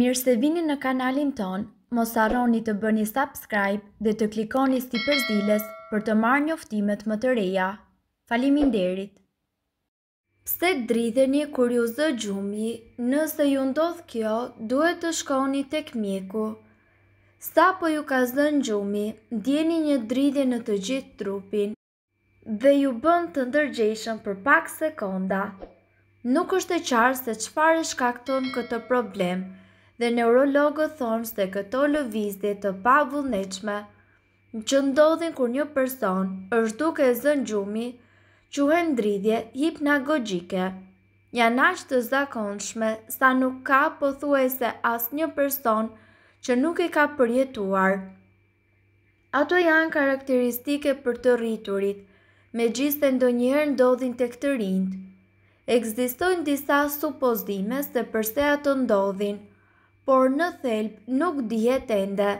Mirë se vini në kanalin ton, mos arroni të bëni subscribe dhe të klikoni si përzdiles për të marrë njoftimet më të reja. Falimin derit! Pse dridheni kur ju zë gjumi, nëse ju ndodh kjo, duhet të shkoni tek mjeku. Sa po ju ka zënë gjumi, djeni një dridhe në të gjithë trupin dhe ju bënd të ndërgjeshën për pak sekonda. Nuk është e qarë se qëfar e shkakton këtë problemë, dhe neurologët thonë se këto lëvizje të pavullnetshme që ndodhin kur një person është duke e zën gjumi, quhen dridhje hipnagogjike. Janë aq të zakonshme sa nuk ka pothuajse asnjë person që nuk e ka përjetuar. Ato janë karakteristike për të rriturit, me gjithë të ndonjërë ndodhin të këtë rindë. Egzistojnë disa supozime se përse ato ndodhin – por në thelb nuk dihet ende.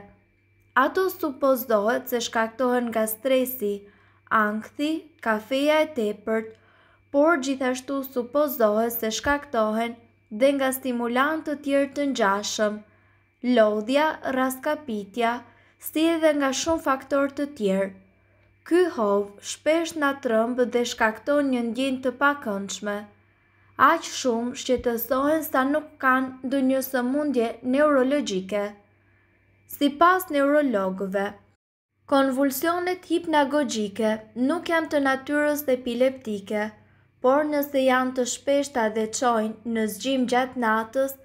Ato supozdohet se shkaktohen nga stresi, angthi, kafeja e tepërt, por gjithashtu supozdohet se shkaktohen dhe nga stimulant të tjerë të njashëm, lodhja, raskapitja, si edhe nga shumë faktor të tjerë. Ky hovë shpesh nga trëmbë dhe shkakton një ndjin të pakënçme aqë shumë shqetësohen sa nuk kanë dë një sëmundje neurologike. Si pas neurologëve, konvulsionet hipnagogjike nuk janë të natyrës epileptike, por nëse janë të shpeshta dhe qojnë në zgjim gjatë natës,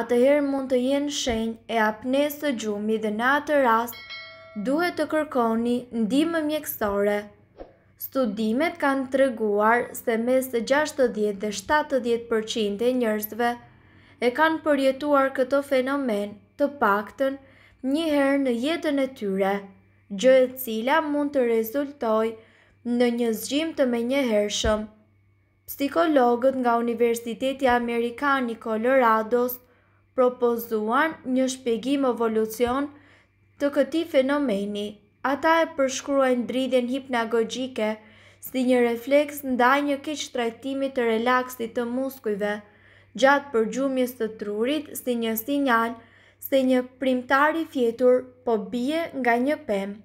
atëherë mund të jenë shenjë e apnesë të gjumi dhe në atë rast duhet të kërkoni ndimë mjekësore. Studimet kanë të reguar se mes të 60 dhe 70% e njërzve e kanë përjetuar këto fenomen të pakten njëherë në jetën e tyre, gjë e cila mund të rezultoj në një zgjim të me njëhershëm. Psikologët nga Universiteti Amerikani Colorados propozuan një shpegim evolucion të këti fenomeni, ata e përshkruajnë dridhjen hipnagogjike si një refleks ndaj një keq trajtimi të relaksit të muskujve gjatë përgjumjes të trurit si një sinjal se një primtar i fjetur po bie nga një pem.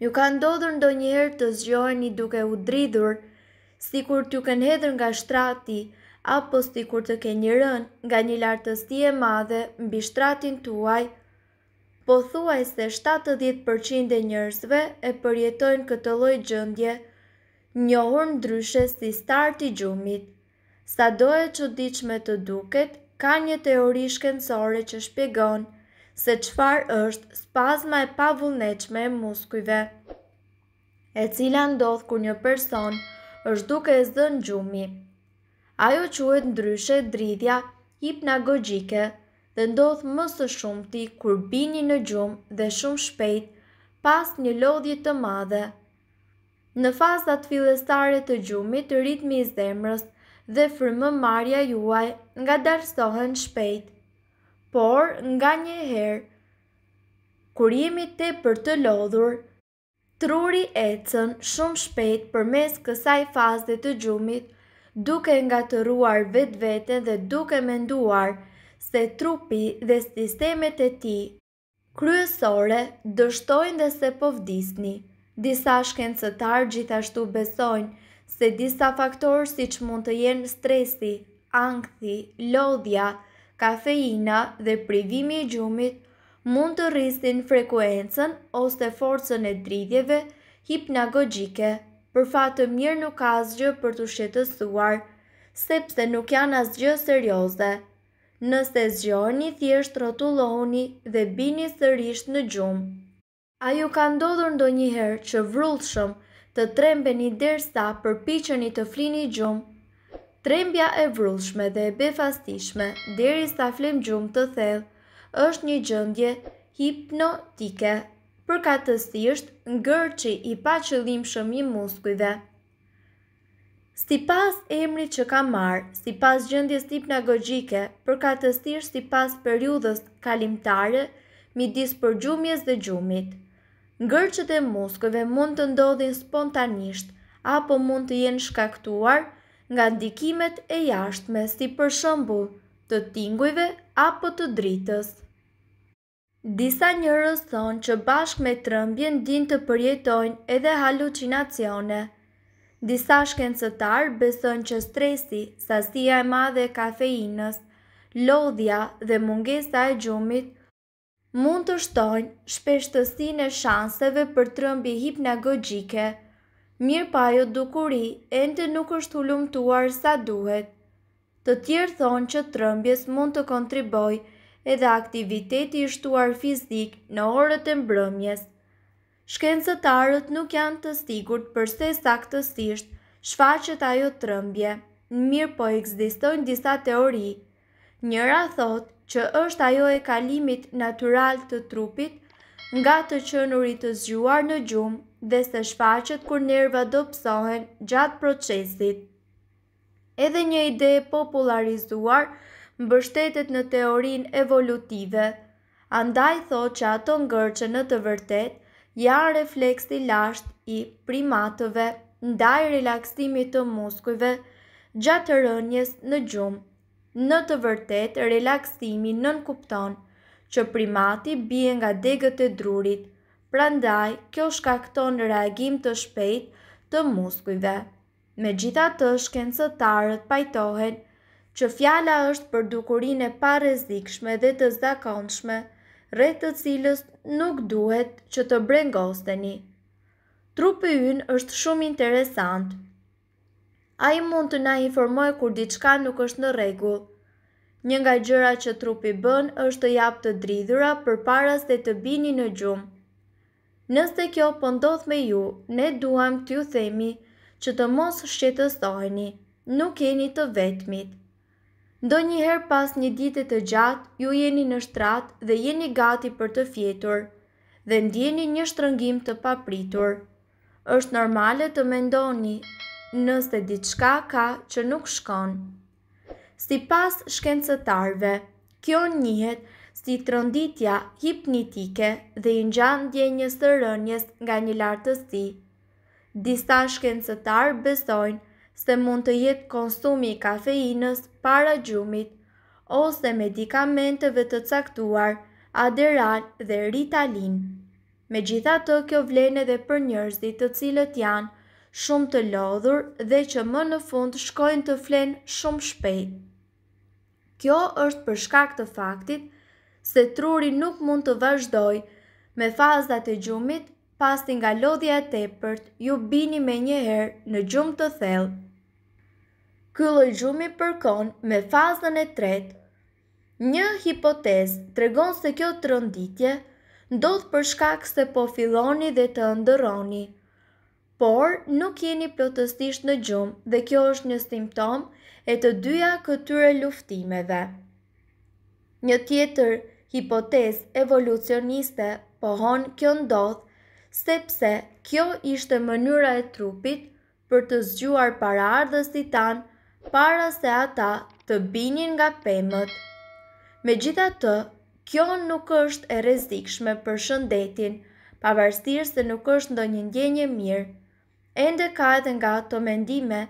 Ju ka ndodhur ndonjëherë të zgjoheni duke u dridhur, sikur t'u kenë hedhur nga shtrati apo sikur të kënjërën rënë nga një lartësi e madhe mbi shtratin tuaj? po thuaj se 70% e njërzve e përjetojnë këtë loj gjëndje, njohur në dryshe si start i gjumit. Sa do e që diqme të duket, ka një teori shkencore që shpjegon se qfar është spazma e pavullneqme e muskujve, e cila ndodh kur një person është duke e zënë gjumi. Ajo quet ndryshe dridhja hipnagogjike, dhe ndodhë më së shumë ti bini në gjumë dhe shumë shpejt pas një lodhjit të madhe. Në fazat filestare të gjumit, ritmi i zemrës dhe fërmë marja juaj nga darstohen shpejt, por nga një herë, kur jemi te për të lodhur, truri ecën shumë shpejt për mes kësaj fazet të gjumit duke nga të ruar vetë vetën dhe duke me nduar, se trupi dhe sistemet e ti kryesore dështojnë dhe se povdisni. Disa shkencëtar gjithashtu besojnë se disa faktorë si që mund të jenë stresi, angthi, lodhja, kafeina dhe privimi i gjumit mund të rrisin frekuencën ose forcën e dridjeve hipnagogjike. Për fatë të mirë nuk ka asgjë për të shqetësuar, sepse nuk janë asgjë serioze. Nëse zgjoni, thjesht rotulloni dhe bini sërish në gjumë. A ju ka ndodhur ndo njëherë që vrullshëm të trembeni derisa përpiqeni për piqën i të flini gjumë? Trembja e vrullshme dhe e befastishme derisa sa flim gjumë të thellë është një gjëndje hipnotike, përkatësisht të i paqëllimshëm që i pa qëllim shëmi muskujve. Si pas emrit që ka marë, si pas gjëndjes hipnagogjike, për ka të stirë si pas periudës kalimtare, midis për gjumjes dhe gjumit. Ngërqët e muskëve mund të ndodhin spontanisht, apo mund të jenë shkaktuar nga ndikimet e jashtme si për shëmbur, të tingujve apo të dritës. Disa njërës thonë që bashk me trëmbjen din të përjetojnë edhe halucinacione – Disa shkencëtar besojnë që stresi, sasia e madhe e kafeinës, lodhja dhe mungesa e gjumit mund të shtojnë shpeshtësin e shanseve për trëmbi hipnagogjike, mirë pa jo dukuri e ndë nuk është hulumtuar sa duhet. Të tjerë thonë që trëmbjes mund të kontriboj edhe aktiviteti i shtuar fizik në orët e mbrëmjes. Shkencëtarët nuk janë të sigurt përse saktësisht shfaqet ajo trëmbje, mirë po eksistojnë disa teori. Njëra thot që është ajo e kalimit natural të trupit nga të qënurit të zgjuar në gjumë dhe se shfaqet kur nerva do psohen gjatë procesit. Edhe një ide popularizuar mbështetet në teorin evolutive, andaj thot që ato ngërqe në të vërtetë ja refleksi lasht i primatëve ndaj relaksimit të muskujve gjatë rënjes në gjumë. Në të vërtet, relaksimi nën kupton që primati bie nga degët e drurit, prandaj kjo shkakton reagim të shpejt të muskujve. Me gjitha të shkencëtarët pajtohen që fjala është për dukurin e pa dhe të zakonshme, rrët të cilës nuk duhet që të brengosteni. Trupi ynë është shumë interesant. A i mund të na informoj kur diçka nuk është në regull. Një nga gjëra që trupi bën është të jap të dridhura për paras dhe të bini në gjumë. Nëse kjo pëndodh po me ju, ne duham t'ju themi që të mos shqetës nuk jeni të vetmit. Ndo njëherë pas një dite të gjatë, ju jeni në shtratë dhe jeni gati për të fjetur, dhe ndjeni një shtrëngim të papritur. Êshtë normale të mendoni nëse diçka ka që nuk shkon. Si pas shkencëtarve, kjo njëhet si tronditja hipnitike dhe i njën djenjës të rënjës nga një lartësi. Disa shkencëtar besojnë se mund të jetë konsumi i kafeinës para gjumit, ose medikamenteve të caktuar, aderan dhe ritalin. Me gjitha të kjo vlene dhe për njërzit të cilët janë shumë të lodhur dhe që më në fund shkojnë të flenë shumë shpejt. Kjo është për shkak të faktit se truri nuk mund të vazhdoj me fazat e gjumit pas të nga lodhja tepërt ju bini me njëherë në gjumë të thellë. Këllë e gjumi përkon me fazën e tretë, një hipotez të regon se kjo të rënditje për shkak se po filoni dhe të ndëroni, por nuk jeni plotësisht në gjumë dhe kjo është një simptom e të dyja këtyre luftimeve. Një tjetër hipotez evolucioniste pohon kjo ndodhë sepse kjo ishte mënyra e trupit për të zgjuar para ardhës i tanë para se ata të binin nga pemët. Me gjitha të, kjo nuk është e rezikshme për shëndetin, pavarstirë se nuk është ndo një ndjenje mirë. Ende ka edhe nga të mendime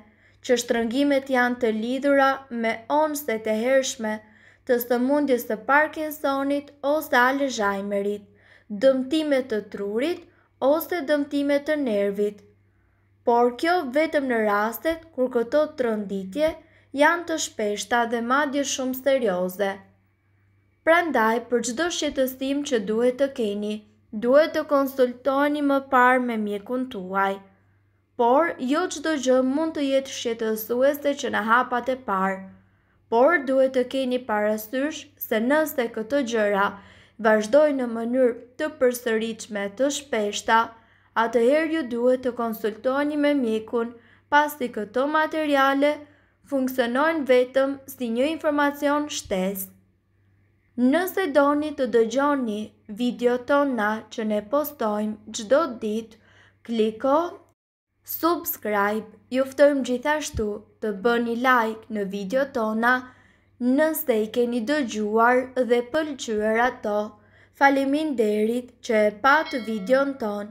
që shtrëngimet janë të lidhura me onse të hershme të së të Parkinsonit ose Alzheimerit, dëmtimet të trurit ose dëmtimet të nervit – por kjo vetëm në rastet kur këto të rënditje janë të shpeshta dhe madje shumë serioze. Prandaj, për gjdo shqetësim që duhet të keni, duhet të konsultoni më parë me mjekun tuaj. Por, jo gjdo gjë mund të jetë shqetësuese që në hapat e parë, por duhet të keni parasysh se nëse këto gjëra vazhdojnë në mënyrë të përsëritshme të shpeshta, atëherë ju duhet të konsultoni me mjekun pasi këto materiale funksionojnë vetëm si një informacion shtes. Nëse doni të dëgjoni video tona që ne postojmë gjdo dit, kliko subscribe, juftojmë gjithashtu të bëni like në video tona nëse i keni dëgjuar dhe pëlqyër ato. Falimin derit që e patë video në tonë